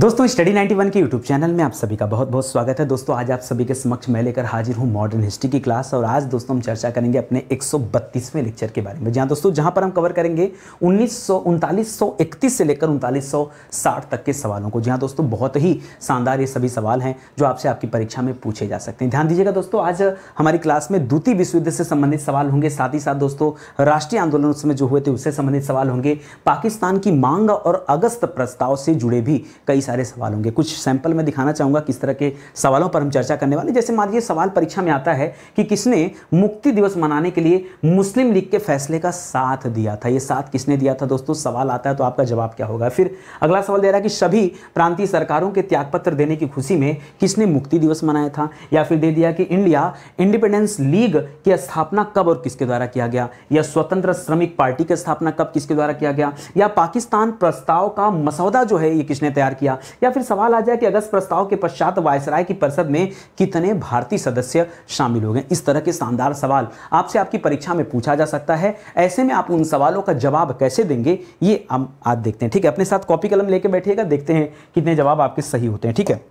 दोस्तों स्टडी 91 के YouTube channel में आप सभी का बहुत बहुत स्वागत है दोस्तों आज आप सभी के समक्ष मैं लेकर हाजिर हूं मॉडर्न हिस्ट्री की क्लास और आज दोस्तों हम चर्चा करेंगे अपने 132वें लेक्चर के बारे में जहां दोस्तों जहां पर हम कवर करेंगे उन्नीस से लेकर उनतालीस तक के सवालों को जहाँ दोस्तों बहुत ही शानदार ये सभी सवाल हैं जो आपसे आपकी परीक्षा में पूछे जा सकते हैं ध्यान दीजिएगा दोस्तों आज हमारी क्लास में द्वितीय विश्वयुद्ध से संबंधित सवाल होंगे साथ ही साथ दोस्तों राष्ट्रीय आंदोलन उसमें जो हुए थे उससे संबंधित सवाल होंगे पाकिस्तान की मांग और अगस्त प्रस्ताव से जुड़े भी कई सारे सवाल होंगे कुछ सैंपल मैं दिखाना चाहूँगा किस तरह के सवालों पर हम चर्चा करने वाले जैसे मान लीजिए सवाल परीक्षा में आता है कि किसने मुक्ति दिवस मनाने के लिए मुस्लिम लीग के फैसले का साथ दिया था ये साथ किसने दिया था दोस्तों सवाल आता है तो आपका जवाब क्या होगा फिर अगला सवाल दे रहा है कि सभी प्रांतीय सरकारों के त्यागपत्र देने की खुशी में किसने मुक्ति दिवस मनाया था या फिर दे दिया कि इंडिया इंडिपेंडेंस लीग की स्थापना कब और किसके द्वारा किया गया या स्वतंत्र श्रमिक पार्टी की स्थापना कब किसके द्वारा किया गया या पाकिस्तान प्रस्ताव का मसौदा जो है ये किसने तैयार किया किया या फिर सवाल आ जाए कि अगस्त प्रस्ताव के पश्चात वायसराय की परिषद में कितने भारतीय सदस्य शामिल हो गए इस तरह के शानदार सवाल आपसे आपकी परीक्षा में पूछा जा सकता है ऐसे में आप उन सवालों का जवाब कैसे देंगे ये हम आज देखते हैं ठीक है अपने साथ कॉपी कलम लेके बैठिएगा देखते हैं कितने जवाब आपके सही होते हैं ठीक है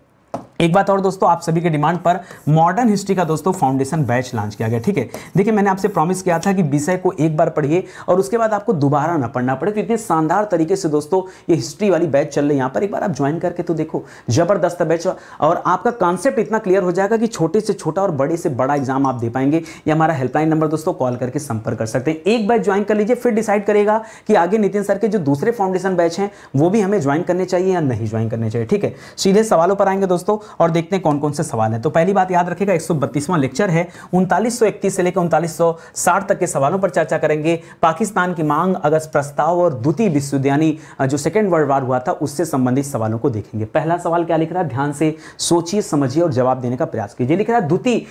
एक बात और दोस्तों आप सभी के डिमांड पर मॉडर्न हिस्ट्री का दोस्तों फाउंडेशन बैच लॉन्च किया गया ठीक है देखिए मैंने आपसे प्रॉमिस किया था कि विषय को एक बार पढ़िए और उसके बाद आपको दोबारा ना पढ़ना पड़े इतने शानदार तरीके से दोस्तों ये हिस्ट्री वाली बैच चल रही है यहाँ पर एक बार आप ज्वाइन करके तो देखो जबरदस्त बैच और आपका कॉन्सेप्ट इतना क्लियर हो जाएगा कि छोटे से छोटा और बड़े से बड़ा एग्जाम आप दे पाएंगे या हमारा हेल्पलाइन नंबर दोस्तों कॉल करके संपर्क कर सकते हैं एक बैच ज्वाइन कर लीजिए फिर डिसाइड करेगा कि आगे नितिन सर के जो दूसरे फाउंडेशन बैच हैं वो भी हमें ज्वाइन करने चाहिए या नहीं ज्वाइन करने चाहिए ठीक है सीधे सवालों पर आएंगे दोस्तों और देखते हैं कौन कौन से सवाल है तो पहली बात याद रखेगा एक लेक्चर है उनतालीस से लेकर उनतालीस तक के सवालों पर चर्चा करेंगे पाकिस्तान की मांग अगस्त प्रस्ताव और द्वितीय युद्ध यानी जो सेकेंड वर्ल्ड वार हुआ था उससे संबंधित सवालों को देखेंगे पहला सवाल क्या लिख रहा है ध्यान से सोचिए समझिए और जवाब देने का प्रयास कीजिए लिख रहा है द्वितीय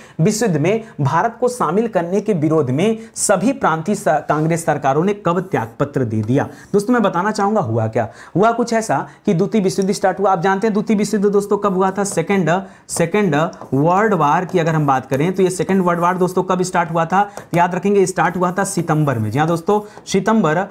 युद्ध में भारत को शामिल करने के विरोध में सभी प्रांतीय कांग्रेस सरकारों ने कब त्यागपत्र दे दिया दोस्तों मैं बताना चाहूंगा हुआ क्या हुआ कुछ ऐसा कि द्वितीय युद्ध स्टार्ट हुआ आप जानते हैं द्वितीय युद्ध दोस्तों कब हुआ था सेकेंड सेकेंड वर्ल्ड वार की अगर हम बात करें तो ये सेकेंड वर्ल्ड वार दोस्तों कब स्टार्ट हुआ था याद रखेंगे स्टार्ट हुआ था सितंबर में जी हाँ दोस्तों सितंबर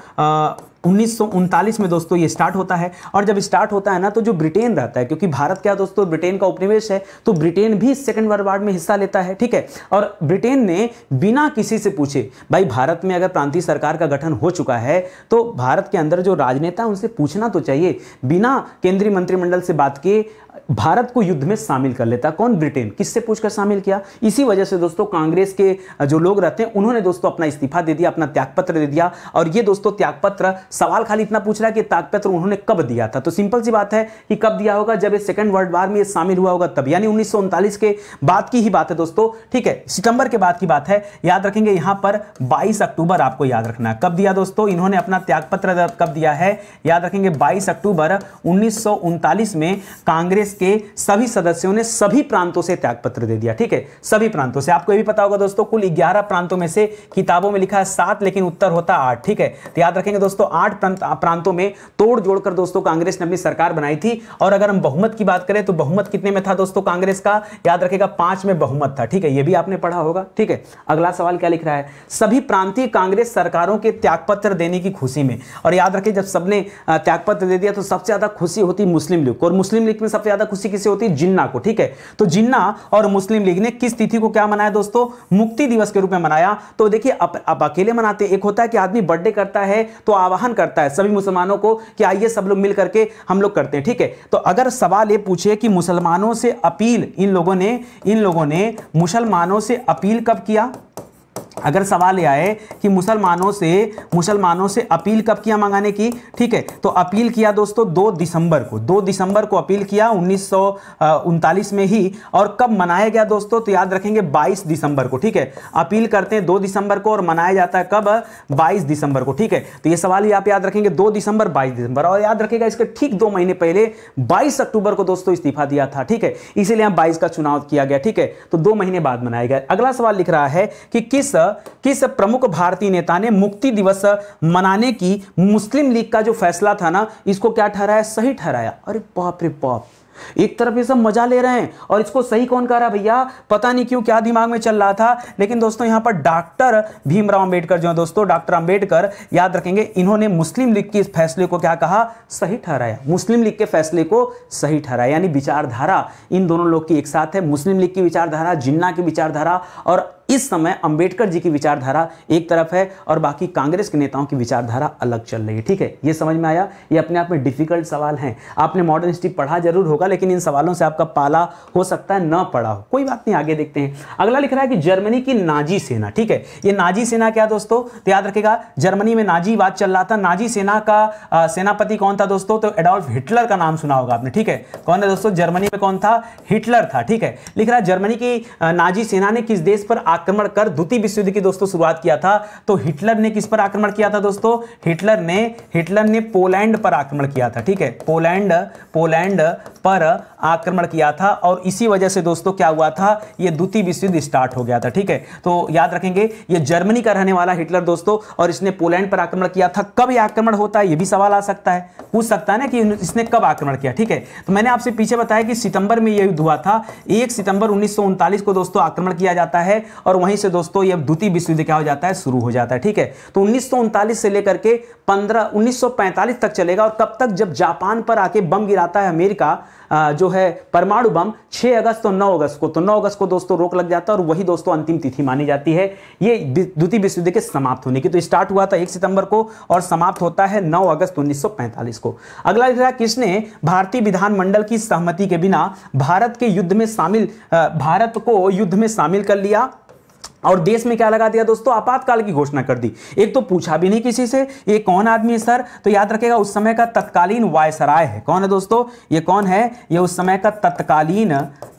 उन्नीस में दोस्तों ये स्टार्ट होता है और जब स्टार्ट होता है ना तो जो ब्रिटेन रहता है क्योंकि भारत क्या दोस्तों ब्रिटेन का उपनिवेश है तो ब्रिटेन भी सेकंड वर्ल्ड वार में हिस्सा लेता है ठीक है और ब्रिटेन ने बिना किसी से पूछे भाई भारत में अगर प्रांतीय सरकार का गठन हो चुका है तो भारत के अंदर जो राजनेता उनसे पूछना तो चाहिए बिना केंद्रीय मंत्रिमंडल से बात किए भारत को युद्ध में शामिल कर लेता कौन ब्रिटेन किससे पूछकर शामिल किया इसी वजह से दोस्तों कांग्रेस के जो लोग रहते हैं उन्होंने दोस्तों अपना इस्तीफा दे दिया अपना त्यागपत्र दे दिया और ये दोस्तों त्यागपत्र सवाल खाली इतना पूछ रहा है कि ताकपत्र उन्होंने कब दिया था तो सिंपल सी बात है कि कब दिया होगा जब ये सेकंड वर्ल्ड वार में ये शामिल हुआ होगा तब यानी उन्नीस के बाद की ही बात है दोस्तों ठीक है सितंबर के बाद की बात है याद रखेंगे यहां पर 22 अक्टूबर आपको याद रखना है कब दिया दोस्तों इन्होंने अपना त्यागपत्र कब दिया है याद रखेंगे बाईस अक्टूबर उन्नीस में कांग्रेस के सभी सदस्यों ने सभी प्रांतों से त्यागपत्र दे दिया ठीक है सभी प्रांतों से आपको यह भी पता होगा दोस्तों कुल ग्यारह प्रांतों में से किताबों में लिखा है सात लेकिन उत्तर होता आठ ठीक है तो याद रखेंगे दोस्तों आठ प्रांतों में तोड़ जोड़कर दोस्तों कांग्रेस ने अपनी सरकार बनाई थी और अगर हम बहुमत की बात करें तो बहुमत कितने में था दोस्तों कांग्रेस का याद रखेगा पांच में बहुमत था ठीक है यह भी आपने पढ़ा होगा ठीक है अगला सवाल क्या लिख रहा है सभी प्रांतीय कांग्रेस सरकारों के त्यागपत्र देने की खुशी में और याद रखे जब सबने त्यागपत्र दे दिया तो सबसे ज्यादा खुशी होती मुस्लिम लीग को और मुस्लिम लीग में सबसे ज्यादा खुशी किसी होती जिन्ना को ठीक है तो जिन्ना और मुस्लिम लीग ने किस तिथि को क्या मनाया दोस्तों मुक्ति दिवस के रूप में मनाया तो देखिए अकेले मनाते एक होता है कि आदमी बर्थडे करता है तो आवाहन करता है सभी मुसलमानों को कि आइए सब लोग मिल करके हम लोग करते हैं ठीक है तो अगर सवाल ये पूछे कि मुसलमानों से अपील इन लोगों ने इन लोगों ने मुसलमानों से अपील कब किया अगर सवाल यह आए कि मुसलमानों से मुसलमानों से अपील कब किया मंगाने की ठीक है तो अपील किया दोस्तों दो दिसंबर को दो दिसंबर को अपील किया उन्नीस में ही और कब मनाया गया दोस्तों तो याद रखेंगे 22 दिसंबर को ठीक है अपील करते हैं दो दिसंबर को और मनाया जाता है कब 22 दिसंबर को ठीक है तो ये सवाल ही आप याद रखेंगे दो दिसंबर बाईस दिसंबर और याद रखेगा इसके ठीक दो महीने पहले बाईस अक्टूबर को दोस्तों इस्तीफा दिया था ठीक है इसीलिए बाईस का चुनाव किया गया ठीक है तो दो महीने बाद मनाया गया अगला सवाल लिख रहा है कि किस किस प्रमुख भारतीय नेता ने मुक्ति दिवस मनाने की मुस्लिम लीग का जो फैसला था ना इसको क्या ठहराया सही ठहराया अरे पॉप रे पॉप एक तरफ ये सब मजा ले रहे हैं और इसको सही कौन कर रहा है भैया पता नहीं क्यों क्या दिमाग में चल रहा था लेकिन दोस्तों यहां पर डॉक्टर भीमराव अंबेडकर जो है दोस्तों डॉक्टर अंबेडकर याद रखेंगे इन्होंने मुस्लिम लीग के इस फैसले को क्या कहा सही ठहराया मुस्लिम लीग के फैसले को सही ठहराया यानी विचारधारा इन दोनों लोग की एक साथ है मुस्लिम लीग की विचारधारा जिन्ना की विचारधारा और इस समय अंबेडकर जी की विचारधारा एक तरफ है और बाकी कांग्रेस के नेताओं की विचारधारा अलग चल रही है ठीक है ये समझ में आया ये अपने आप में डिफिकल्ट सवाल हैं आपने मॉडर्न हिस्ट्री पढ़ा जरूर होगा लेकिन इन सवालों से आपका पाला हो सकता है न पढ़ा हो कोई बात नहीं आगे देखते हैं अगला लिख रहा है कि जर्मनी की नाजी सेना ठीक है ये नाजी सेना क्या दोस्तों तो याद रखेगा जर्मनी में नाजी बात चल रहा था नाजी सेना का सेनापति कौन था दोस्तों तो एडोल्फ हिटलर का नाम सुना होगा आपने ठीक है कौन है दोस्तों जर्मनी में कौन था हिटलर था ठीक है लिख रहा है जर्मनी की नाजी सेना ने किस देश पर आक्रमण कर द्वितीय विश्व युद्ध की दोस्तों शुरुआत किया था तो हिटलर ने किस पर आक्रमण किया था दोस्तों हिटलर ने हिटलर ने पोलैंड पर आक्रमण किया था ठीक है पोलैंड पोलैंड पर आक्रमण किया था और इसी वजह से दोस्तों क्या हुआ था यह द्वितीय विश्व युद्ध स्टार्ट हो गया था ठीक है तो याद रखेंगे यह जर्मनी का रहने वाला हिटलर दोस्तों और इसने पोलैंड पर आक्रमण किया था कब यह आक्रमण होता है यह भी सवाल आ सकता है पूछ सकता है ना कि इसने कब आक्रमण किया ठीक है तो मैंने आपसे पीछे बताया कि सितंबर में यह युद्ध हुआ था एक सितंबर उन्नीस को दोस्तों आक्रमण किया जाता है और वहीं से दोस्तों ये द्वितीय युद्ध क्या हो जाता है शुरू हो जाता है ठीक है तो उन्नीस से लेकर के पंद्रह उन्नीस तक चलेगा और कब तक जब जापान पर आके बम गिराता है अमेरिका जो है परमाणु बम 6 अगस्त और 9 अगस्त को तो 9 अगस्त को दोस्तों रोक लग जाता है और वही दोस्तों अंतिम तिथि मानी जाती है ये द्वितीय युद्ध के समाप्त होने की तो स्टार्ट हुआ था एक सितंबर को और समाप्त होता है नौ अगस्त 1945 को अगला लिखा किसने भारतीय विधानमंडल की सहमति के बिना भारत के युद्ध में शामिल भारत को युद्ध में शामिल कर लिया और देश में क्या लगा दिया दोस्तों आपातकाल की घोषणा कर दी एक तो पूछा भी नहीं किसी से ये कौन आदमी है सर तो याद रखेगा उस समय का तत्कालीन वायसराय है कौन है दोस्तों ये कौन है ये उस समय का तत्कालीन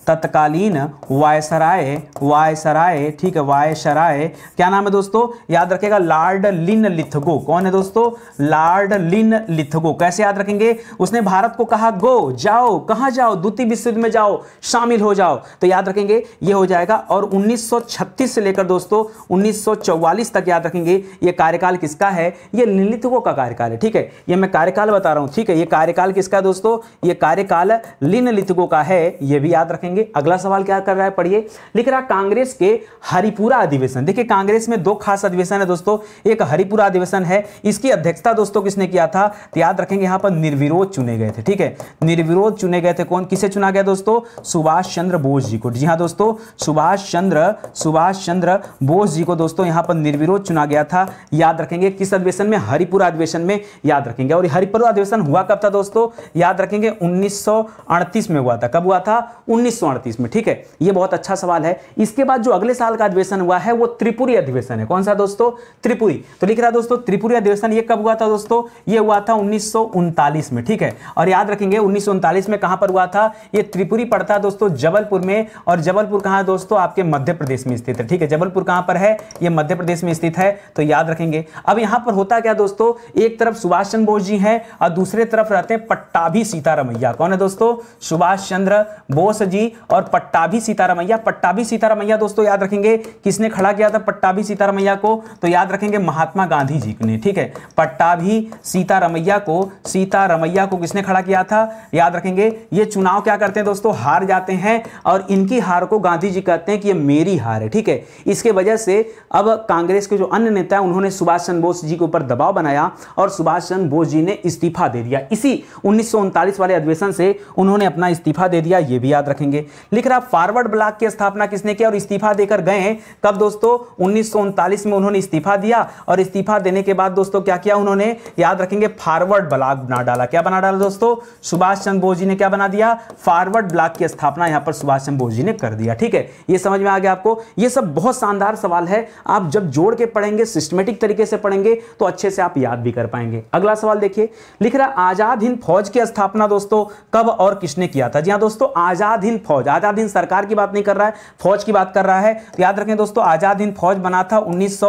तत्कालीन वायसराय वायसराय ठीक है वायसराय क्या नाम है दोस्तों याद रखेगा लॉर्ड लिन लिथगो कौन है दोस्तों लॉर्ड लिन लिथगो कैसे याद रखेंगे उसने भारत को कहा गो जाओ कहा जाओ द्वितीय विश्व युद्ध में जाओ शामिल हो जाओ तो याद रखेंगे ये हो जाएगा और 1936 से लेकर दोस्तों 1944 तक याद रखेंगे ये कार्यकाल किसका है ये लिनलिथगो का कार्यकाल है ठीक है ये मैं कार्यकाल बता रहा हूँ ठीक है ये कार्यकाल किसका दोस्तों ये कार्यकाल लिनलिथगो का है यह भी याद रखेंगे करेंगे अगला सवाल क्या कर रहा है पढ़िए लिख रहा कांग्रेस के हरिपुरा अधिवेशन देखिए कांग्रेस में दो खास अधिवेशन है दोस्तों एक हरिपुरा अधिवेशन है इसकी अध्यक्षता दोस्तों किसने किया था याद रखेंगे यहां पर निर्विरोध चुने गए थे ठीक है निर्विरोध चुने गए थे कौन किसे चुना गया दोस्तों सुभाष चंद्र बोस जी को जी हाँ दोस्तों सुभाष चंद्र सुभाष चंद्र बोस जी को दोस्तों यहां पर निर्विरोध चुना गया था याद रखेंगे किस अधिवेशन में हरिपुरा अधिवेशन में याद रखेंगे और हरिपुरा अधिवेशन हुआ कब था दोस्तों याद रखेंगे उन्नीस में हुआ था कब हुआ था उन्नीस 1938 में ठीक है ये बहुत अच्छा सवाल है इसके बाद जो अगले साल का अधिवेशन हुआ है वो त्रिपुरी अधिवेशन है कौन सा दोस्तों त्रिपुरी तो लिख रहा दोस्तों त्रिपुरी अधिवेशन ये कब हुआ था दोस्तों ये हुआ था उन्नीस में ठीक है और याद रखेंगे उन्नीस में कहां पर हुआ था ये त्रिपुरी पड़ता दोस्तों जबलपुर में और जबलपुर कहाँ दोस्तों आपके मध्य प्रदेश में स्थित है ठीक है जबलपुर कहाँ पर है ये मध्य प्रदेश में स्थित है तो याद रखेंगे अब यहाँ पर होता क्या दोस्तों एक तरफ सुभाष चंद्र बोस जी हैं और दूसरे तरफ रहते हैं पट्टाभी सीतारमैया कौन है दोस्तों सुभाष चंद्र बोस जी और पट्टाभी सीतारामैया पट्टाभी सीतारामैया दोस्तों याद रखेंगे किसने खड़ा किया था पट्टाभी सीतारामैया को तो याद रखेंगे महात्मा गांधी जी ने ठीक है पट्टाभी सीतारामैया को सीतारामैया को किसने खड़ा किया था याद रखेंगे ये चुनाव क्या करते हैं दोस्तों हार जाते हैं और इनकी हार को गांधी जी कहते हैं कि ये मेरी हार है ठीक है इसके वजह से अब कांग्रेस के जो अन्य नेता है उन्होंने सुभाष चंद्र बोस जी के ऊपर दबाव बनाया और सुभाष चंद्र बोस जी ने इस्तीफा दे दिया इसी उन्नीस वाले अधिवेशन से उन्होंने अपना इस्तीफा दे दिया ये भी याद रखेंगे लिख रहा फॉरवर्ड ब्लॉक की स्थापना किसने किया और इस्तीफा देकर गए हैं कब दोस्तों उन्नीस में उन्होंने इस्तीफा दिया और इस्तीफा देने के बाद दोस्तों क्या किया उन्होंने याद रखेंगे फॉरवर्ड ब्लॉक बना डाला क्या बना डाला दोस्तों सुभाष चंद्र बोस जी ने क्या बना दिया फॉरवर्ड ब्लॉक की स्थापना यहां पर सुभाष चंद्र बोस जी ने कर दिया ठीक है ये समझ में आ गया आपको ये सब बहुत शानदार सवाल है आप जब जोड़ के पढ़ेंगे सिस्टमेटिक तरीके से पढ़ेंगे तो अच्छे से आप याद भी कर पाएंगे अगला सवाल देखिए लिख रहा आजाद हिंद फौज की स्थापना दोस्तों कब और किसने किया था जी हाँ दोस्तों आजाद हिंद फौज आज़ाद हिंद सरकार की बात नहीं कर रहा है फौज की बात कर रहा है तो याद रखें दोस्तों आज़ाद हिंद फौज बना था उन्नीस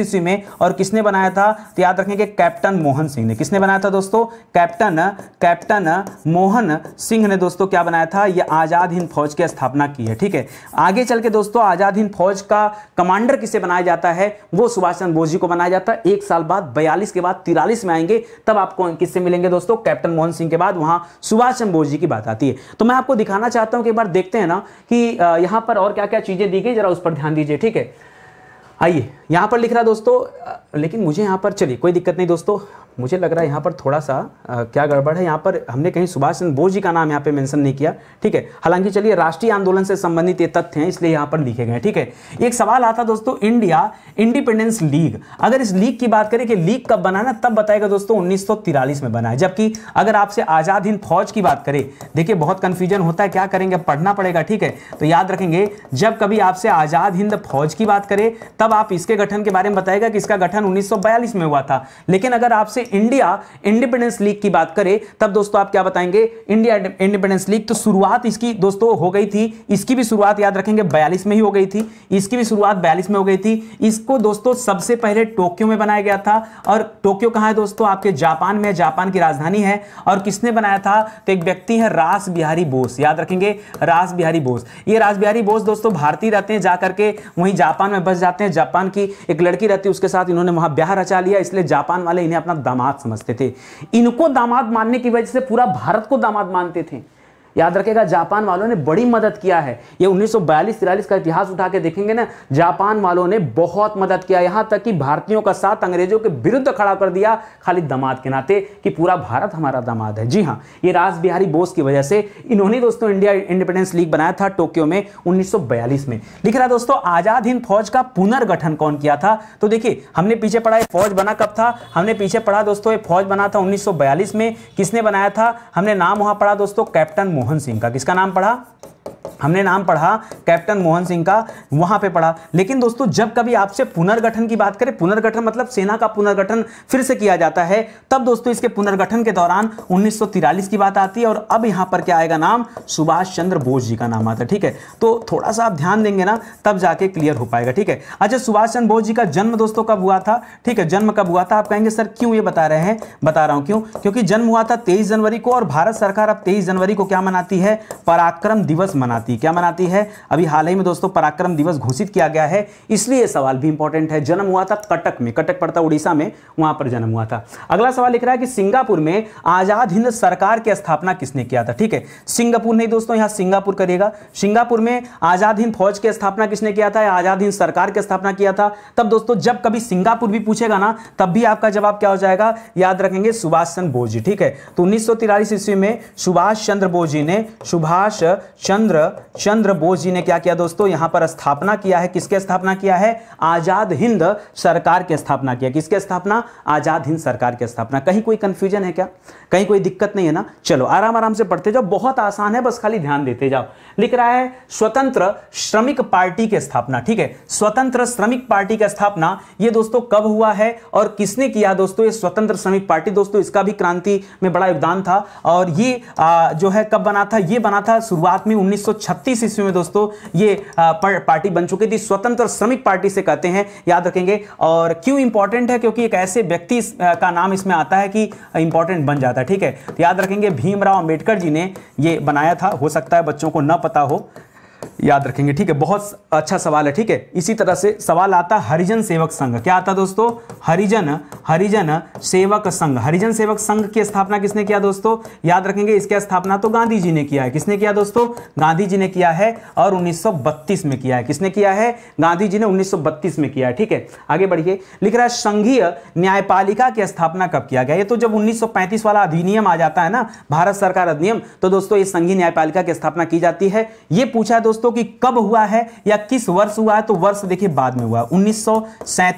ईस्वी में और किसने बनाया था तो याद रखें कि कैप्टन मोहन सिंह ने किसने बनाया था दोस्तों कैप्टन कैप्टन मोहन सिंह ने दोस्तों क्या बनाया था यह आज़ाद हिंद फौज की स्थापना की है ठीक है आगे चल के दोस्तों आज़ाद हिंद फौज का कमांडर किसे बनाया जाता है वो सुभाष चंद्र बोस जी को बनाया जाता है एक साल बाद बयालीस के बाद तिरालीस में आएंगे तब आपको किससे मिलेंगे दोस्तों कैप्टन मोहन सिंह के बाद वहां सुभाष चंद्र बोस जी की बात आती है तो मैं आपको दिखाना चाहता चाहता हूं कि एक बार देखते हैं ना कि यहां पर और क्या क्या चीज़ें दी गई जरा उस पर ध्यान दीजिए ठीक है आइए यहां पर लिख रहा दोस्तों लेकिन मुझे यहां पर चलिए कोई दिक्कत नहीं दोस्तों मुझे लग रहा है यहाँ पर थोड़ा सा आ, क्या गड़बड़ है यहाँ पर हमने कहीं सुभाष चंद्र बोस जी का नाम यहाँ पे मेंशन नहीं किया ठीक है हालांकि चलिए राष्ट्रीय आंदोलन से संबंधित ये तथ्य हैं इसलिए यहाँ पर लिखे गए ठीक है एक सवाल आता दोस्तों इंडिया इंडिपेंडेंस लीग अगर इस लीग की बात करें कि लीग कब बना ना तब बताएगा दोस्तों उन्नीस में बना है जबकि अगर आपसे आज़ाद हिंद फौज की बात करें देखिए बहुत कन्फ्यूजन होता है क्या करेंगे पढ़ना पड़ेगा ठीक है तो याद रखेंगे जब कभी आपसे आज़ाद हिंद फौज की बात करें तब आप इसके गठन के बारे में बताएगा कि इसका गठन उन्नीस में हुआ था लेकिन अगर आपसे इंडिया इंडिपेंडेंस लीग की बात करें तब दोस्तों आप क्या बताएंगे इंडिया इंडिपेंडेंस लीग तो शुरुआत इसकी दोस्तों हो गई थी इसकी भी शुरुआत याद रखेंगे बयालीस में ही हो गई थी इसकी भी शुरुआत बयालीस में हो गई थी इसको दोस्तों सबसे पहले टोक्यो में बनाया गया था और टोक्यो कहाँ है दोस्तों आपके जापान में जापान की राजधानी है और किसने बनाया था तो एक व्यक्ति है रास बिहारी बोस याद रखेंगे रास बिहारी बोस ये रास बिहारी बोस दोस्तों भारतीय रहते हैं जाकर के वहीं जापान में बस जाते हैं जापान की एक लड़की रहती है उसके साथ इन्होंने वहां ब्याह रचा लिया इसलिए जापान वाले इन्हें अपना दामाद समझते थे इनको दामाद मानने की वजह से पूरा भारत को दामाद मानते थे याद रखेगा जापान वालों ने बड़ी मदद किया है ये 1942 तिरालीस का इतिहास उठा के देखेंगे ना जापान वालों ने बहुत मदद किया यहां तक कि भारतीयों का साथ अंग्रेजों के विरुद्ध खड़ा कर दिया खाली दमाद के नाते कि पूरा भारत हमारा दमाद है जी हाँ ये राज बिहारी बोस की वजह से इन्होंने दोस्तों इंडिया इंडिपेंडेंस लीग बनाया था टोक्यो में उन्नीस में लिख रहा दोस्तों आजाद हिंद फौज का पुनर्गठन कौन किया था तो देखिए हमने पीछे पढ़ा फौज बना कब था हमने पीछे पढ़ा दोस्तों फौज बना था उन्नीस में किसने बनाया था हमने नाम वहां पढ़ा दोस्तों कैप्टन मोहन सिंह का किसका नाम पढ़ा हमने नाम पढ़ा कैप्टन मोहन सिंह का वहां पे पढ़ा लेकिन दोस्तों जब कभी आपसे पुनर्गठन की बात करें पुनर्गठन मतलब सेना का पुनर्गठन फिर से किया जाता है तब दोस्तों इसके पुनर्गठन के दौरान 1943 की बात आती है और अब यहां पर क्या आएगा नाम सुभाष चंद्र बोस जी का नाम आता है ठीक है तो थोड़ा सा आप ध्यान देंगे ना तब जाके क्लियर हो पाएगा ठीक है अच्छा सुभाष चंद्र बोस जी का जन्म दोस्तों कब हुआ था ठीक है जन्म कब हुआ था आप कहेंगे सर क्यों ये बता रहे हैं बता रहा हूं क्यों क्योंकि जन्म हुआ था तेईस जनवरी को और भारत सरकार अब तेईस जनवरी को क्या मनाती है पराक्रम दिवस मना मनाती है क्या मनाती है अभी हाल ही में दोस्तों पराक्रम दिवस घोषित किया गया है इसलिए सवाल भी इंपॉर्टेंट है जन्म हुआ था कटक में कटक पड़ता है उड़ीसा में वहां पर जन्म हुआ था अगला सवाल लिख रहा है कि सिंगापुर में आजाद हिंद सरकार की स्थापना किसने किया था ठीक है सिंगापुर नहीं दोस्तों यहां सिंगापुर करिएगा सिंगापुर में आजाद हिंद फौज की स्थापना किसने किया था आजाद हिंद सरकार की स्थापना किया था तब दोस्तों जब कभी सिंगापुर भी पूछेगा ना तब भी आपका जवाब क्या हो जाएगा याद रखेंगे सुभाष चंद्र बोस जी ठीक है तो उन्नीस ईस्वी में सुभाष चंद्र बोस जी ने सुभाष चंद्र चंद्र बोस जी ने क्या किया दोस्तों यहां पर स्थापना किया है किसके स्थापना किया है आजाद हिंद सरकार के स्थापना किया किसके स्थापना आजाद हिंद सरकार के स्थापना कहीं कोई कंफ्यूजन है क्या कहीं कोई दिक्कत नहीं है ना चलो आराम आराम से पढ़ते जाओ बहुत आसान है बस खाली ध्यान देते जाओ लिख रहा है स्वतंत्र श्रमिक पार्टी की स्थापना ठीक है स्वतंत्र श्रमिक पार्टी का स्थापना यह दोस्तों कब हुआ है और किसने किया दोस्तों स्वतंत्र श्रमिक पार्टी दोस्तों इसका भी क्रांति में बड़ा योगदान था और ये जो है कब बना था ये बना था शुरुआत में उन्नीस 1936 ईस्वी में दोस्तों ये पार्टी बन चुकी थी स्वतंत्र श्रमिक पार्टी से कहते हैं याद रखेंगे और क्यों इंपॉर्टेंट है क्योंकि एक ऐसे व्यक्ति का नाम इसमें आता है कि इंपॉर्टेंट बन जाता है ठीक है तो याद रखेंगे भीमराव अम्बेडकर जी ने ये बनाया था हो सकता है बच्चों को न पता हो याद रखेंगे ठीक है बहुत अच्छा सवाल है ठीक है इसी तरह से सवाल आता हरिजन सेवक संघ क्या आता दोस्तों हरिजन हरिजन सेवक संघ हरिजन सेवक संघ की स्थापना किसने किया दोस्तों याद रखेंगे इसकी स्थापना तो गांधी जी ने किया है किसने किया दोस्तों गांधी जी ने किया है और 1932 में किया है किसने किया है गांधी जी ने उन्नीस में किया है ठीक है आगे बढ़िए लिख रहा है संघीय न्यायपालिका की स्थापना कब किया गया ये तो जब उन्नीस वाला अधिनियम आ जाता है ना भारत सरकार अधिनियम तो दोस्तों ये संघीय न्यायपालिका की स्थापना की जाती है ये पूछा दोस्तों दोस्तों कि कब हुआ है या किस वर्ष हुआ है तो वर्ष देखिए बाद में हुआ उन्नीस सौ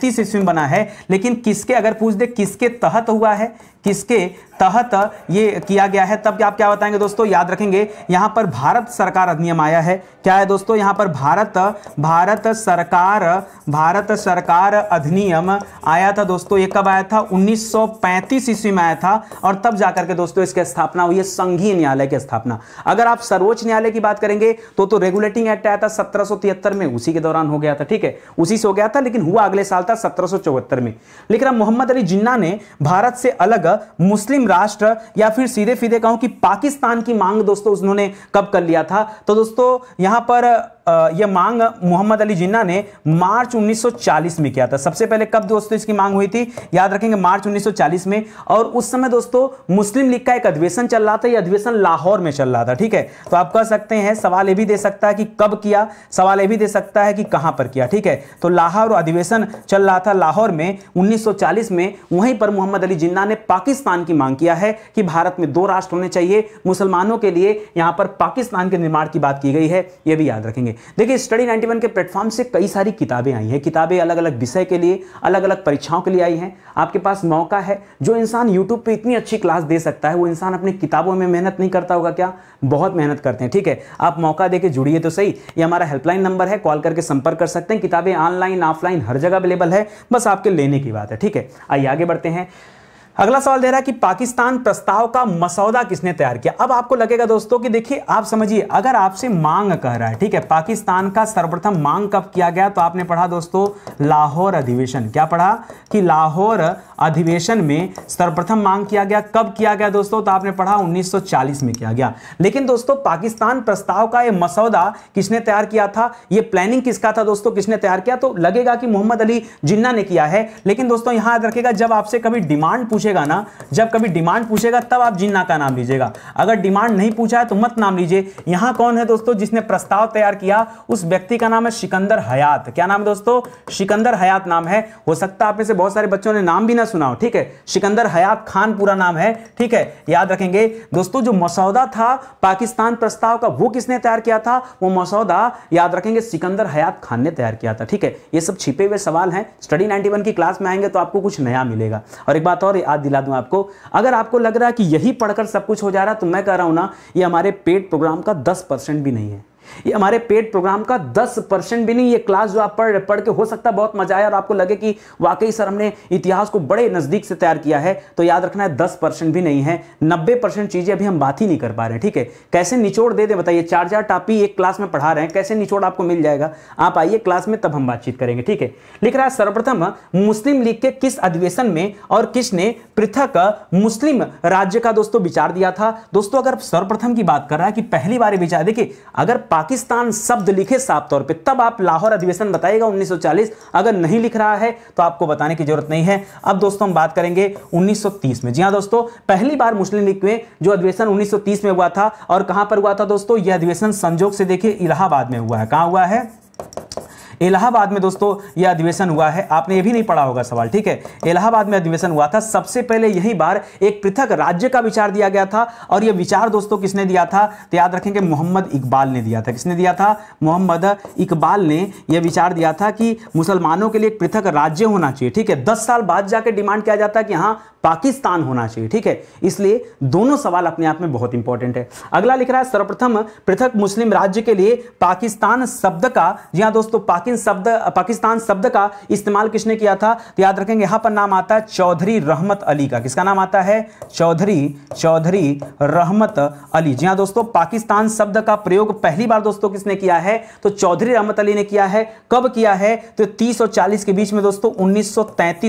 ईस्वी में बना है लेकिन किसके अगर पूछ दे किसके तहत हुआ है किसके तहत ये किया गया है तब आप क्या बताएंगे दोस्तों याद रखेंगे यहाँ पर भारत सरकार अधिनियम आया है क्या है दोस्तों यहाँ पर भारत भारत सरकार भारत सरकार अधिनियम आया था दोस्तों ये कब आया था 1935 ईस्वी में आया था और तब जाकर के दोस्तों इसकी स्थापना हुई है संघीय न्यायालय की स्थापना अगर आप सर्वोच्च न्यायालय की बात करेंगे तो तो रेगुलेटिंग एक्ट आया था सत्रह में उसी के दौरान हो गया था ठीक है उसी से हो गया था लेकिन हुआ अगले साल था सत्रह में लेकिन मोहम्मद अली जिन्ना ने भारत से अलग मुस्लिम राष्ट्र या फिर सीधे सीधे कहूं कि पाकिस्तान की मांग दोस्तों उन्होंने कब कर लिया था तो दोस्तों यहां पर यह मांग मोहम्मद अली जिन्ना ने मार्च 1940 में किया था सबसे पहले कब दोस्तों इसकी मांग हुई थी याद रखेंगे मार्च 1940 में और उस समय दोस्तों मुस्लिम लीग का एक अधिवेशन चल रहा था यह अधिवेशन लाहौर में चल रहा था ठीक है तो आप कह सकते हैं सवाल ये भी दे सकता है कि कब किया सवाल ये भी दे सकता है कि कहां पर किया ठीक है तो लाहौर अधिवेशन चल रहा था लाहौर में उन्नीस में वहीं पर मोहम्मद अली जिन्ना ने पाकिस्तान की मांग किया है कि भारत में दो राष्ट्र होने चाहिए मुसलमानों के लिए यहां पर पाकिस्तान के निर्माण की बात की गई है यह भी याद रखेंगे देखिए स्टडी 91 के प्लेटफॉर्म से कई सारी किताबें आई हैं किताबें अलग अलग विषय के लिए अलग अलग परीक्षाओं के लिए आई हैं आपके पास मौका है जो इंसान यूट्यूब पे इतनी अच्छी क्लास दे सकता है वो इंसान अपने किताबों में मेहनत नहीं करता होगा क्या बहुत मेहनत करते हैं ठीक है आप मौका देकर जुड़िए तो सही ये हमारा हेल्पलाइन नंबर है कॉल करके संपर्क कर सकते हैं किताबें ऑनलाइन ऑफलाइन हर जगह अवेलेबल है बस आपके लेने की बात है ठीक है आइए आगे बढ़ते हैं अगला सवाल दे रहा है कि पाकिस्तान प्रस्ताव का मसौदा किसने तैयार किया अब आपको लगेगा दोस्तों कि देखिए आप समझिए अगर आपसे मांग कह रहा है ठीक है पाकिस्तान का सर्वप्रथम मांग कब किया गया तो आपने पढ़ा दोस्तों लाहौर अधिवेशन क्या पढ़ा कि लाहौर अधिवेशन में सर्वप्रथम मांग किया गया कब किया गया दोस्तों तो आपने पढ़ा उन्नीस में किया गया लेकिन दोस्तों पाकिस्तान प्रस्ताव का यह मसौदा किसने तैयार किया था यह प्लानिंग किसका था दोस्तों किसने तैयार किया तो लगेगा कि मोहम्मद अली जिन्ना ने किया है लेकिन दोस्तों यहां याद रखेगा जब आपसे कभी डिमांड पूछ पूछेगा ना जब कभी डिमांड पूछेगा तब आप जिन्ना का नाम लीजिएगा अगर डिमांड नहीं पूछा है तो मत नाम लीजिए यहां कौन है दोस्तों जिसने प्रस्ताव तैयार किया उस व्यक्ति का नाम है सिकंदर हयात क्या नाम है दोस्तों सिकंदर हयात नाम है हो सकता है आप में से बहुत सारे बच्चों ने नाम भी ना सुना हो ठीक है सिकंदर हयात खान पूरा नाम है ठीक है याद रखेंगे दोस्तों जो मसौदा था पाकिस्तान प्रस्ताव का वो किसने तैयार किया था वो मसौदा याद रखेंगे सिकंदर हयात खान ने तैयार किया था ठीक है ये सब छिपे हुए सवाल हैं स्टडी 91 की क्लास में आएंगे तो आपको कुछ नया मिलेगा और एक बात और याद दिला दूं आपको अगर आपको लग रहा है कि यही पढ़कर सब कुछ हो जा रहा है तो मैं कह रहा हूं ना ये हमारे पेड प्रोग्राम का दस परसेंट भी नहीं है ये हमारे पेड प्रोग्राम का 10 परसेंट भी नहीं ये क्लास जो आप पढ़ रहे पढ़ के हो सकता है बहुत मजा आया और आपको लगे कि वाकई सर हमने इतिहास को बड़े नज़दीक से तैयार किया है तो याद रखना है दस परसेंट भी नहीं है नब्बे परसेंट चीज़ें अभी हम बात ही नहीं कर पा रहे ठीक है थीके? कैसे निचोड़ दे दें बताइए चार चार टापी एक क्लास में पढ़ा रहे हैं कैसे निचोड़ आपको मिल जाएगा आप आइए क्लास में तब हम बातचीत करेंगे ठीक है लिख रहा है सर्वप्रथम मुस्लिम लीग के किस अधिवेशन में और किसने पृथक मुस्लिम राज्य का दोस्तों विचार दिया था दोस्तों अगर सर्वप्रथम की बात कर रहा है कि पहली बार विचार देखिए अगर पाकिस्तान शब्द लिखे साफ तौर पे तब आप लाहौर अधिवेशन बताइएगा 1940 अगर नहीं लिख रहा है तो आपको बताने की जरूरत नहीं है अब दोस्तों हम बात करेंगे 1930 में जी हाँ दोस्तों पहली बार मुस्लिम लीग में जो अधिवेशन 1930 में हुआ था और कहां पर हुआ था दोस्तों यह अधिवेशन संजोग से देखिए इलाहाबाद में हुआ है कहां हुआ है इलाहाबाद में दोस्तों यह अधिवेशन हुआ है आपने ये भी नहीं पढ़ा होगा सवाल ठीक है इलाहाबाद में अधिवेशन हुआ था सबसे पहले यही बार एक पृथक राज्य का विचार दिया गया था और यह विचार दोस्तों किसने दिया था तो याद रखेंगे मोहम्मद इकबाल ने दिया था किसने दिया था मोहम्मद इकबाल ने यह विचार दिया था कि मुसलमानों के लिए एक पृथक राज्य होना चाहिए ठीक है दस साल बाद जाकर डिमांड किया जाता है कि हाँ पाकिस्तान होना चाहिए ठीक है इसलिए दोनों सवाल अपने आप में बहुत इंपॉर्टेंट है अगला लिख रहा है सर्वप्रथम पृथक मुस्लिम राज्य के लिए पाकिस्तान शब्द का जी हाँ दोस्तों पाकिन शब्द पाकिस्तान शब्द का इस्तेमाल किसने किया था तो याद रखेंगे यहां पर नाम आता है चौधरी रहमत अली का किसका नाम आता है चौधरी चौधरी रहमत अली जी हाँ दोस्तों पाकिस्तान शब्द का प्रयोग पहली बार दोस्तों किसने किया है तो चौधरी रहमत अली ने किया है कब किया है तो तीस और चालीस के बीच में दोस्तों उन्नीस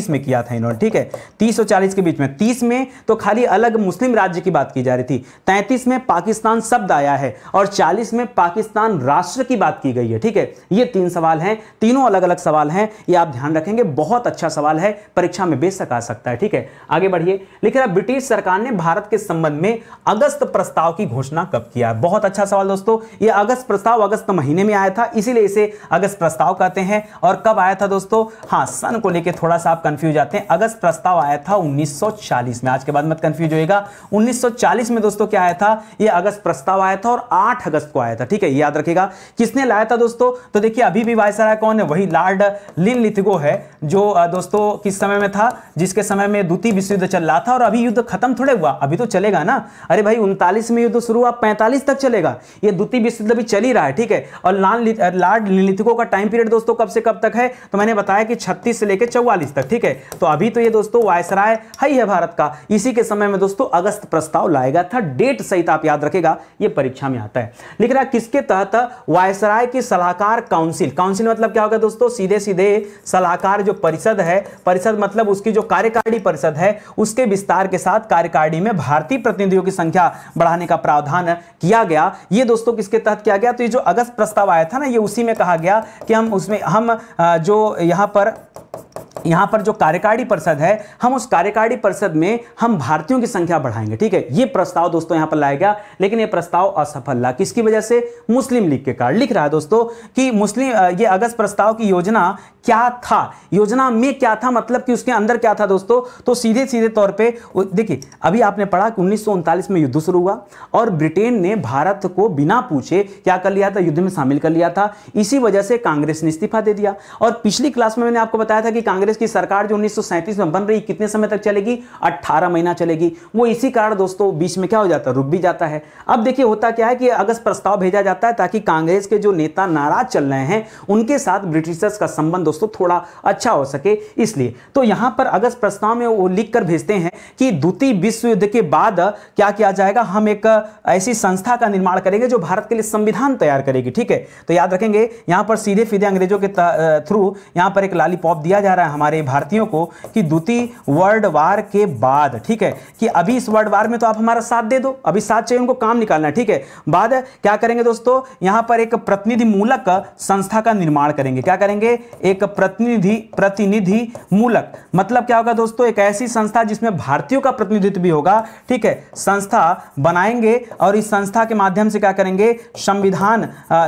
में किया था इन्होंने ठीक है तीस और चालीस बीच में तीस में तो खाली अलग मुस्लिम राज्य की बात की जा रही थी तैंतीस में पाकिस्तान शब्द आया है और चालीस में पाकिस्तान राष्ट्र की बात की गई है ठीक है ये तीन सवाल हैं तीनों अलग अलग सवाल हैं ये आप ध्यान रखेंगे बहुत अच्छा सवाल है परीक्षा में बेशक आ सकता है ठीक है आगे बढ़िए लेकिन अब ब्रिटिश सरकार ने भारत के संबंध में अगस्त प्रस्ताव की घोषणा कब किया बहुत अच्छा सवाल दोस्तों ये अगस्त प्रस्ताव अगस्त महीने में आया था इसीलिए इसे अगस्त प्रस्ताव कहते हैं और कब आया था दोस्तों हाँ सन को लेकर थोड़ा सा आप कंफ्यूज आते हैं अगस्त प्रस्ताव आया था उन्नीस 1940 में आज के बाद मत कंफ्यूज होएगा 1940 में दोस्तों क्या आया था ये अगस्त प्रस्ताव आया था और 8 अगस्त को आया था ठीक है याद रखिएगा किसने लाया था दोस्तों तो देखिए अभी भी वायसराय कौन है वही लॉर्ड लिन लिथगो है जो दोस्तों किस समय में था जिसके समय में द्वितीय विश्व युद्ध चल रहा था और अभी युद्ध खत्म थोड़े हुआ अभी तो चलेगा ना अरे भाई उनतालीस में युद्ध शुरू हुआ पैंतालीस तक चलेगा ये द्वितीय विश्व युद्ध अभी चल ही रहा है ठीक है और लॉर्ड लिथिको का टाइम पीरियड दोस्तों कब से कब तक है तो मैंने बताया कि छत्तीस से लेकर चौवालीस तक ठीक है तो अभी तो ये दोस्तों वायसराय है ही है भारत का इसी के समय में दोस्तों अगस्त प्रस्ताव लाया गया था डेट सहित आप याद रखेगा ये परीक्षा में आता है लिख रहा है किसके तहत वायसराय की सलाहकार काउंसिल काउंसिल मतलब क्या होगा दोस्तों सीधे सीधे सलाहकार जो परिषद है परिषद मतलब उसकी जो कार्यकारिणी परिषद है उसके विस्तार के साथ कार्यकारिणी में भारतीय प्रतिनिधियों की संख्या बढ़ाने का प्रावधान किया गया ये दोस्तों किसके तहत किया गया तो ये जो अगस्त प्रस्ताव आया था ना ये उसी में कहा गया कि हम उसमें हम जो यहाँ पर यहां पर जो कार्यकारी परिषद है हम उस कार्यकारी परिषद में हम भारतीयों की संख्या बढ़ाएंगे ठीक है ये प्रस्ताव दोस्तों यहां पर लाया गया लेकिन ये प्रस्ताव असफल रहा किसकी वजह से मुस्लिम लीग के कारण लिख रहा है दोस्तों कि मुस्लिम ये अगस्त प्रस्ताव की योजना क्या था योजना में क्या था मतलब कि उसके अंदर क्या था दोस्तों तो सीधे सीधे तौर पर देखिए अभी आपने पढ़ा कि उन्नीस में युद्ध शुरू हुआ और ब्रिटेन ने भारत को बिना पूछे क्या कर लिया था युद्ध में शामिल कर लिया था इसी वजह से कांग्रेस ने इस्तीफा दे दिया और पिछली क्लास में मैंने आपको बताया था कि कांग्रेस प्रदेश की सरकार जो उन्नीस में बन रही कितने समय तक चलेगी 18 महीना चलेगी वो इसी कारण दोस्तों बीच में क्या हो जाता है रुक भी जाता है अब देखिए होता क्या है कि अगस्त प्रस्ताव भेजा जाता है ताकि कांग्रेस के जो नेता नाराज चल रहे हैं उनके साथ ब्रिटिशर्स का संबंध दोस्तों थोड़ा अच्छा हो सके इसलिए तो यहां पर अगस्त प्रस्ताव में वो लिख कर भेजते हैं कि द्वितीय विश्व युद्ध के बाद क्या किया जाएगा हम एक ऐसी संस्था का निर्माण करेंगे जो भारत के लिए संविधान तैयार करेगी ठीक है तो याद रखेंगे यहां पर सीधे फीधे अंग्रेजों के थ्रू यहां पर एक लालीपॉप दिया जा रहा है हमारे भारतीयों को कि द्वितीय वर्ल्ड वार के बाद ठीक है कि अभी इस वर्ल्ड वार में तो आप हमारा साथ दे दो अभी साथ चाहिए उनको काम निकालना ठीक है बाद क्या करेंगे दोस्तों यहां पर एक प्रतिनिधि मूलक संस्था का निर्माण करेंगे क्या करेंगे एक प्रतिनिधि प्रतिनिधि मूलक मतलब क्या होगा दोस्तों एक ऐसी संस्था जिसमें भारतीयों का प्रतिनिधित्व भी होगा ठीक है संस्था बनाएंगे और इस संस्था के माध्यम से क्या करेंगे संविधान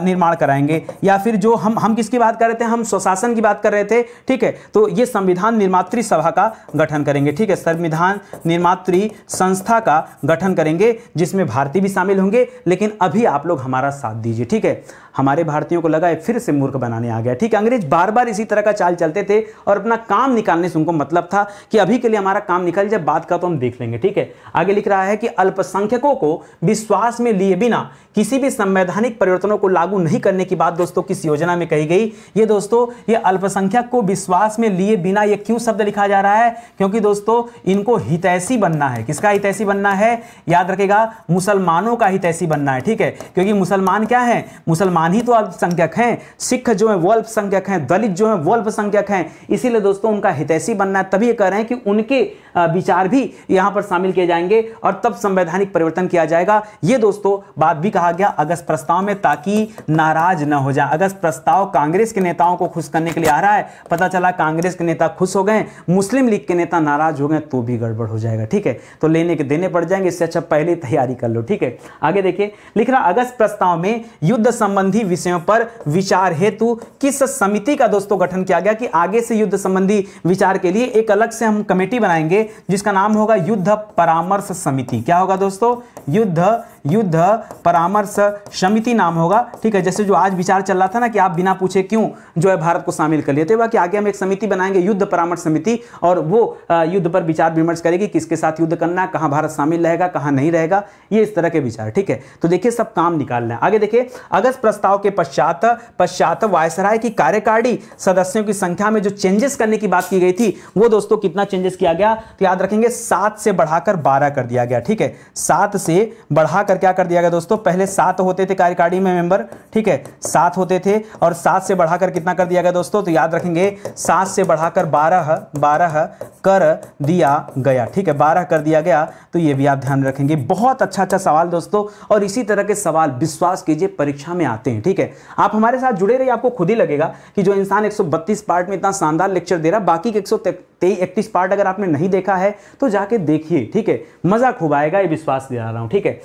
निर्माण कराएंगे या फिर जो हम हम किसकी बात कर रहे थे हम स्वशासन की बात कर रहे थे ठीक है तो ये संविधान निर्मात सभा का गठन करेंगे ठीक है संविधान निर्मात संस्था का गठन करेंगे जिसमें भारतीय भी शामिल होंगे लेकिन अभी आप लोग हमारा साथ दीजिए ठीक है हमारे भारतीयों को लगा फिर से मूर्ख बनाने आ गया ठीक है अंग्रेज बार बार इसी तरह का चाल चलते थे और अपना काम निकालने से उनको मतलब था कि अभी के लिए हमारा काम निकल जाए बात का तो हम देख लेंगे ठीक है आगे लिख रहा है कि अल्पसंख्यकों को विश्वास में लिए बिना किसी भी संवैधानिक परिवर्तनों को लागू नहीं करने की बात दोस्तों किस योजना में कही गई ये दोस्तों ये अल्पसंख्यक को विश्वास में लिए बिना ये क्यों शब्द लिखा जा रहा है क्योंकि दोस्तों इनको हितैषी बनना है किसका हितैषी बनना है याद रखेगा मुसलमानों का हितैषी बनना है ठीक है क्योंकि मुसलमान क्या है मुसलमान मुसलमान ही तो अल्पसंख्यक हैं सिख जो हैं वो अल्पसंख्यक हैं दलित जो हैं वो अल्पसंख्यक हैं इसीलिए दोस्तों उनका हितैषी बनना है तभी ये कह रहे हैं कि उनके विचार भी यहाँ पर शामिल किए जाएंगे और तब संवैधानिक परिवर्तन किया जाएगा ये दोस्तों बात भी कहा गया अगस्त प्रस्ताव में ताकि नाराज न हो जाए अगस्त प्रस्ताव कांग्रेस के नेताओं को खुश करने के लिए आ रहा है पता चला कांग्रेस के नेता खुश हो गए मुस्लिम लीग के नेता नाराज हो गए तो भी गड़बड़ हो जाएगा ठीक है तो लेने के देने पड़ जाएंगे इससे अच्छा पहले तैयारी कर लो ठीक है आगे देखिए लिख रहा अगस्त प्रस्ताव में युद्ध संबंध संबंधी विषयों पर विचार हेतु किस समिति का दोस्तों गठन किया गया कि आगे से युद्ध संबंधी विचार के लिए एक अलग से हम कमेटी बनाएंगे जिसका नाम होगा युद्ध परामर्श समिति क्या होगा दोस्तों युद्ध युद्ध परामर्श समिति नाम होगा ठीक है जैसे जो आज विचार चल रहा था ना कि आप बिना पूछे क्यों जो है भारत को शामिल कर लिए तो आगे हम एक समिति बनाएंगे युद्ध परामर्श समिति और वो युद्ध पर विचार विमर्श करेगी किसके साथ युद्ध करना कहाँ भारत शामिल रहेगा कहाँ नहीं रहेगा ये इस तरह के विचार ठीक है तो देखिए सब काम निकालना है आगे देखिए अगस्त प्रस्ताव के पश्चात पश्चात वायसराय की कार्यकारी सदस्यों की संख्या में जो चेंजेस करने की बात की गई थी वो दोस्तों कितना चेंजेस किया गया तो याद रखेंगे सात से बढ़ाकर बारह कर दिया गया ठीक है सात से बढ़ाकर बढ़ाकर क्या कर दिया गया दोस्तों पहले सात होते थे कार्यकारिणी में मेंबर ठीक है सात होते थे और सात से बढ़ाकर कितना कर दिया गया दोस्तों तो याद रखेंगे सात से बढ़ाकर बारह बारह कर दिया गया ठीक है बारह कर दिया गया तो ये भी आप ध्यान रखेंगे बहुत अच्छा अच्छा सवाल दोस्तों और इसी तरह के सवाल विश्वास कीजिए परीक्षा में आते हैं ठीक है आप हमारे साथ जुड़े रहिए आपको खुद ही लगेगा कि जो इंसान एक पार्ट में इतना शानदार लेक्चर दे रहा बाकी एक तेईस इकतीस पार्ट अगर आपने नहीं देखा है तो जाके देखिए ठीक है मज़ा खूब आएगा ये विश्वास दिला रहा हूं ठीक है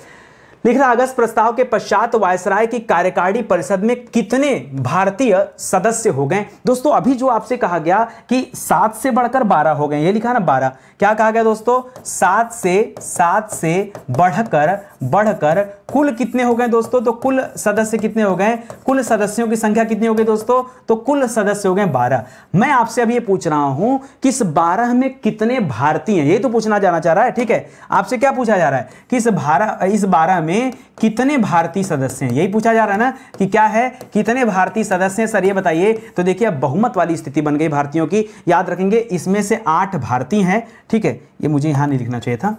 देखना अगस्त प्रस्ताव के पश्चात वायसराय की कार्यकारी परिषद में कितने भारतीय सदस्य हो गए दोस्तों अभी जो आपसे कहा गया कि सात से बढ़कर बारह हो गए ये लिखा ना बारह क्या कहा गया दोस्तों सात से सात से बढ़कर बढ़कर कुल कितने हो गए दोस्तों तो कुल सदस्य कितने हो गए कुल सदस्यों की संख्या कितनी हो गई दोस्तों तो कुल सदस्य हो गए बारह मैं आपसे अभी ये पूछ रहा हूं कि इस बारह में कितने भारतीय ये तो पूछना जाना चाह रहा है ठीक है आपसे क्या पूछा जा रहा है कि इस बारह इस बारह में में कितने भारतीय सदस्य हैं यही पूछा जा रहा है ना कि क्या है कितने भारतीय सदस्य हैं सर ये बताइए तो देखिए अब बहुमत वाली स्थिति बन गई भारतीयों की याद रखेंगे इसमें से आठ भारतीय हैं ठीक है ये मुझे यहाँ नहीं लिखना चाहिए था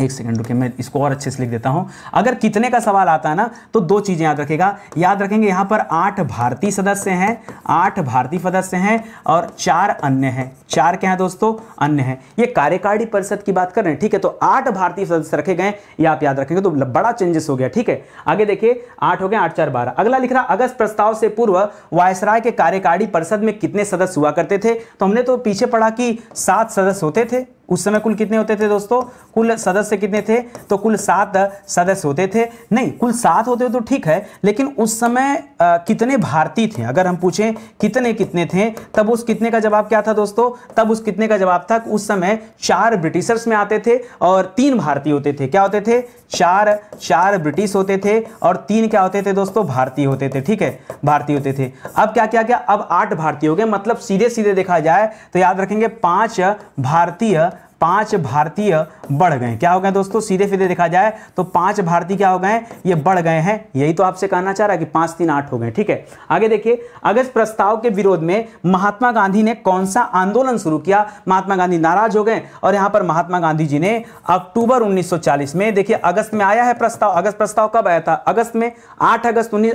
एक सेकंड रुके मैं इसको और अच्छे से लिख देता हूं अगर कितने का सवाल आता है ना तो दो चीज़ें याद रखेगा याद रखेंगे यहाँ पर आठ भारतीय सदस्य हैं आठ भारतीय सदस्य हैं और चार अन्य हैं चार क्या है दोस्तों अन्य हैं ये कार्यकारिणी परिषद की बात कर रहे हैं ठीक है तो आठ भारतीय सदस्य रखे गए ये आप याद रखेंगे तो बड़ा चेंजेस हो गया ठीक है आगे देखिए आठ हो गए आठ चार बारह अगला लिख रहा अगस्त प्रस्ताव से पूर्व वायसराय के कार्यकारी परिषद में कितने सदस्य हुआ करते थे तो हमने तो पीछे पढ़ा कि सात सदस्य होते थे उस समय कुल कितने होते थे दोस्तों कुल सदस्य कितने थे तो कुल सात सदस्य होते थे नहीं कुल सात होते तो ठीक है लेकिन उस समय आ, कितने भारतीय थे अगर हम पूछें कितने कितने थे तब उस कितने का जवाब क्या था दोस्तों तब उस कितने का जवाब था उस समय चार ब्रिटिशर्स में आते थे और तीन भारतीय होते थे क्या होते थे चार चार ब्रिटिश होते थे और तीन क्या होते थे दोस्तों भारतीय होते थे ठीक है भारतीय होते थे अब क्या क्या क्या अब आठ भारतीय हो गए मतलब सीधे सीधे देखा जाए तो याद रखेंगे पांच भारतीय पांच भारतीय बढ़ गए क्या हो गए दोस्तों सीधे सीधे देखा जाए तो पांच भारतीय क्या हो गए ये बढ़ गए हैं यही तो आपसे कहना चाह रहा है कि पांच तीन आठ हो गए ठीक है आगे देखिए अगस्त प्रस्ताव के विरोध में महात्मा गांधी ने कौन सा आंदोलन शुरू किया महात्मा गांधी नाराज हो गए और यहां पर महात्मा गांधी जी ने अक्टूबर उन्नीस में देखिए अगस्त में आया है प्रस्ताव अगस्त प्रस्ताव कब आया था अगस्त में आठ अगस्त उन्नीस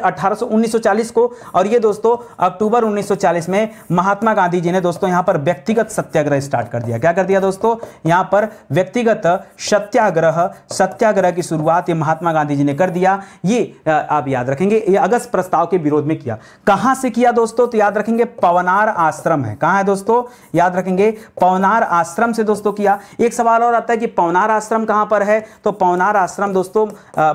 अठारह को और ये दोस्तों अक्टूबर उन्नीस में महात्मा गांधी जी ने दोस्तों यहां पर व्यक्तिगत सत्याग्रह स्टार्ट कर दिया क्या कर दिया दोस्तों यहाँ पर व्यक्तिगत सत्याग्रह सत्याग्रह की शुरुआत ये महात्मा गांधी जी ने कर दिया ये आप याद रखेंगे ये अगस्त प्रस्ताव के विरोध में किया कहाँ से किया दोस्तों तो याद रखेंगे पवनार आश्रम है कहाँ है दोस्तों याद रखेंगे पवनार आश्रम से दोस्तों किया एक सवाल और आता है कि पवनार आश्रम कहाँ पर है तो पवनार आश्रम दोस्तों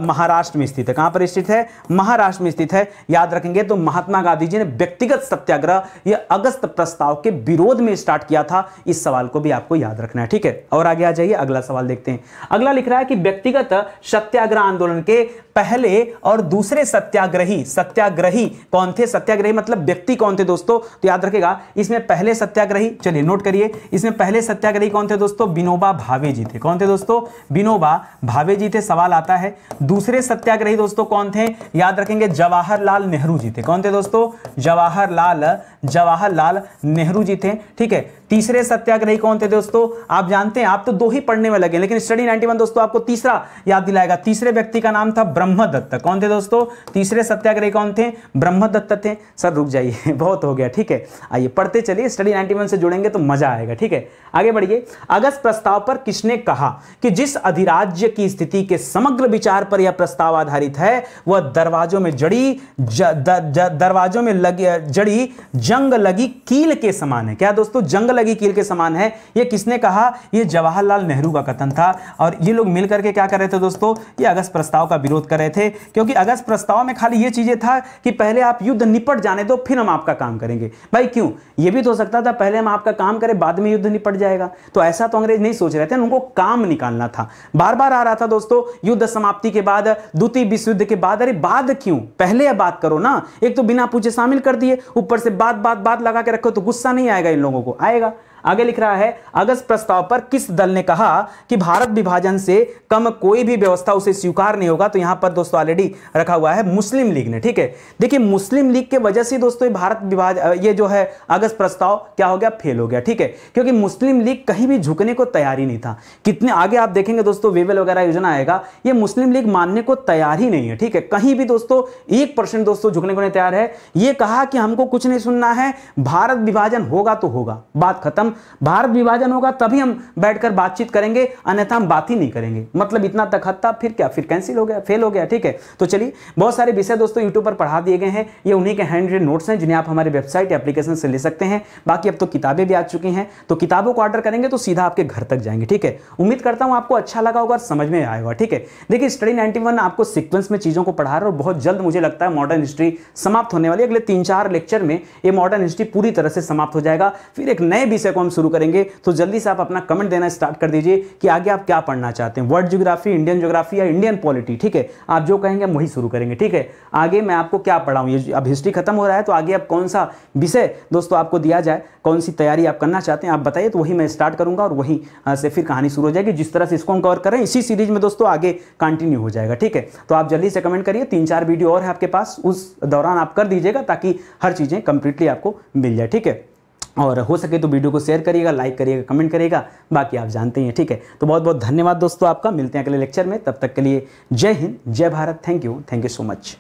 महाराष्ट्र में स्थित है कहाँ पर स्थित है महाराष्ट्र में स्थित है याद रखेंगे तो महात्मा गांधी जी ने व्यक्तिगत सत्याग्रह यह अगस्त प्रस्ताव के विरोध में स्टार्ट किया था इस सवाल को भी आपको याद रखना है ठीक है ठीक है और आगे आ जाइए अगला सवाल देखते हैं अगला लिख रहा है कि व्यक्तिगत सत्याग्रह आंदोलन के पहले और दूसरे सत्याग्रही सत्याग्रही कौन थे सत्याग्रही मतलब व्यक्ति कौन थे दोस्तों तो याद रखेगा इसमें पहले सत्याग्रही चलिए नोट करिए इसमें पहले सत्याग्रही कौन थे दोस्तों विनोबा भावे जी थे कौन थे दोस्तों विनोबा भावे जी थे सवाल आता है दूसरे सत्याग्रही दोस्तों कौन थे याद रखेंगे जवाहरलाल नेहरू जी थे कौन थे दोस्तों जवाहरलाल जवाहरलाल नेहरू जी थे ठीक है तीसरे सत्याग्रही कौन थे दोस्तों आप जानते हैं आप तो दो ही पढ़ने में लगे लेकिन स्टडी 91 दोस्तों आपको तीसरा याद दिलाएगा तीसरे व्यक्ति का नाम था ब्रह्म ब्रह्मदत्त कौन थे दोस्तों तीसरे सत्याग्रही कौन थे ब्रह्मदत्त थे सर रुक जाइए बहुत हो गया ठीक है आइए पढ़ते चलिए स्टडी 91 से जुड़ेंगे तो मजा आएगा ठीक है आगे बढ़िए अगस्त प्रस्ताव पर किसने कहा कि जिस अधिराज्य की स्थिति के समग्र विचार पर यह प्रस्ताव आधारित है वह दरवाजों में जड़ी दरवाजों में लगी जड़ी जंग लगी कील के समान है क्या दोस्तों जंग लगी कील के समान है यह किसने कहा यह जवाहरलाल नेहरू का कथन था और ये लोग मिलकर के क्या कर रहे थे दोस्तों ये अगस्त प्रस्ताव का विरोध कर रहे थे क्योंकि अगस्त प्रस्ताव में खाली ये चीज़ें था कि पहले आप युद्ध निपट जाने दो फिर हम आपका काम करेंगे भाई क्यों ये भी तो हो सकता था पहले हम आपका काम करें बाद में युद्ध निपट जाएगा तो ऐसा तो अंग्रेज नहीं सोच रहे थे उनको काम निकालना था बार बार आ रहा था दोस्तों युद्ध समाप्ति के बाद द्वितीय विश्व युद्ध के बाद अरे बाद क्यों पहले बात करो ना एक तो बिना पूछे शामिल कर दिए ऊपर से बात बात बात लगा के रखो तो गुस्सा नहीं आएगा इन लोगों को आएगा आगे लिख रहा है अगस्त प्रस्ताव पर किस दल ने कहा कि भारत विभाजन से कम कोई भी व्यवस्था उसे स्वीकार नहीं होगा तो यहां पर दोस्तों ऑलरेडी रखा हुआ है मुस्लिम लीग ने ठीक है देखिए मुस्लिम लीग के वजह से दोस्तों भारत विभाजन ये जो है अगस्त प्रस्ताव क्या हो गया फेल हो गया ठीक है क्योंकि मुस्लिम लीग कहीं भी झुकने को तैयार ही नहीं था कितने आगे आप देखेंगे दोस्तों वेवल वगैरह योजना आएगा ये मुस्लिम लीग मानने को तैयार ही नहीं है ठीक है कहीं भी दोस्तों एक परसेंट दोस्तों झुकने को नहीं तैयार है ये कहा कि हमको कुछ नहीं सुनना है भारत विभाजन होगा तो होगा बात खत्म भारत विभाजन होगा तभी हम बैठकर बातचीत करेंगे अन्यथा हम बात ही नहीं करेंगे मतलब इतना तक हत्ता फिर क्या फिर कैंसिल हो गया फेल हो गया ठीक है तो चलिए बहुत सारे विषय दोस्तों यूट्यूब पर पढ़ा दिए गए हैं ये उन्हीं के हैंड रेड नोट्स हैं जिन्हें आप हमारे वेबसाइट एप्लीकेशन से ले सकते हैं बाकी अब तो किताबें भी आ चुकी हैं तो किताबों को ऑर्डर करेंगे तो सीधा आपके घर तक जाएंगे ठीक है उम्मीद करता हूँ आपको अच्छा लगा होगा समझ में आया होगा ठीक है देखिए स्टडी नाइनटी आपको सिक्वेंस में चीज़ों को पढ़ा रहा है और बहुत जल्द मुझे लगता है मॉडर्न हिस्ट्री समाप्त होने वाली अगले तीन चार लेक्चर में ये मॉडर्न हिस्ट्री पूरी तरह से समाप्त हो जाएगा फिर एक नए विषय को हम शुरू करेंगे तो जल्दी से आप अपना कमेंट देना स्टार्ट कर दीजिए कि आगे आप क्या पढ़ना चाहते हैं वर्ल्ड ज्योग्राफी इंडियन जोग्राफी या इंडियन पॉलिटी ठीक है आप जो कहेंगे हम वही शुरू करेंगे ठीक है आगे मैं आपको क्या पढ़ाऊँ ये अब हिस्ट्री खत्म हो रहा है तो आगे आप कौन सा विषय दोस्तों आपको दिया जाए कौन सी तैयारी आप करना चाहते हैं आप बताइए तो वही मैं स्टार्ट करूंगा और वहीं से फिर कहानी शुरू हो जाएगी जिस तरह से इसको हम कवर करें इसी सीरीज में दोस्तों आगे कंटिन्यू हो जाएगा ठीक है तो आप जल्दी से कमेंट करिए तीन चार वीडियो और है आपके पास उस दौरान आप कर दीजिएगा ताकि हर चीज़ें कंप्लीटली आपको मिल जाए ठीक है और हो सके तो वीडियो को शेयर करिएगा लाइक करिएगा कमेंट करिएगा बाकी आप जानते ही हैं ठीक है तो बहुत बहुत धन्यवाद दोस्तों आपका मिलते हैं अगले लेक्चर में तब तक के लिए जय हिंद जय Bharat thank you thank you so much